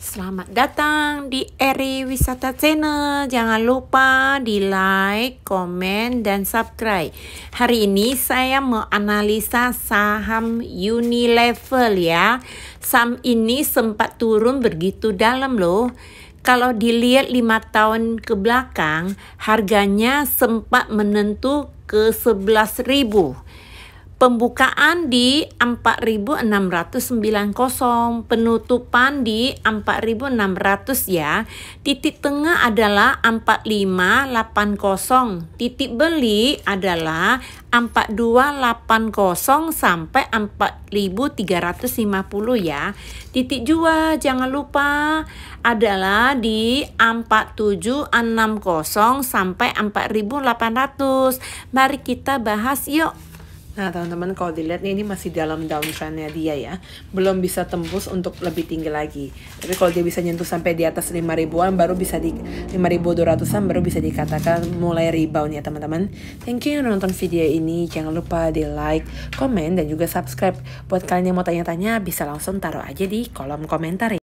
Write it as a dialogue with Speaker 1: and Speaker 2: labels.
Speaker 1: Selamat datang di Eri Wisata Channel. Jangan lupa di like, komen, dan subscribe. Hari ini saya menganalisa saham Unilever ya. Saham ini sempat turun begitu dalam loh. Kalau dilihat lima tahun ke belakang, harganya sempat menentu ke 11.000. Pembukaan di 4690, penutupan di 4600 ya. Titik tengah adalah 4580, titik beli adalah 4280 sampai 4350 ya. Titik jual jangan lupa adalah di 4760 sampai 4800.
Speaker 2: Mari kita bahas yuk Nah teman-teman kalau dilihat nih ini masih dalam downtrendnya dia ya. Belum bisa tembus untuk lebih tinggi lagi. Tapi kalau dia bisa nyentuh sampai di atas lima ribuan baru bisa di 5200-an baru bisa dikatakan mulai rebound ya teman-teman. Thank you yang nonton video ini. Jangan lupa di like, komen, dan juga subscribe. Buat kalian yang mau tanya-tanya bisa langsung taruh aja di kolom komentar ya.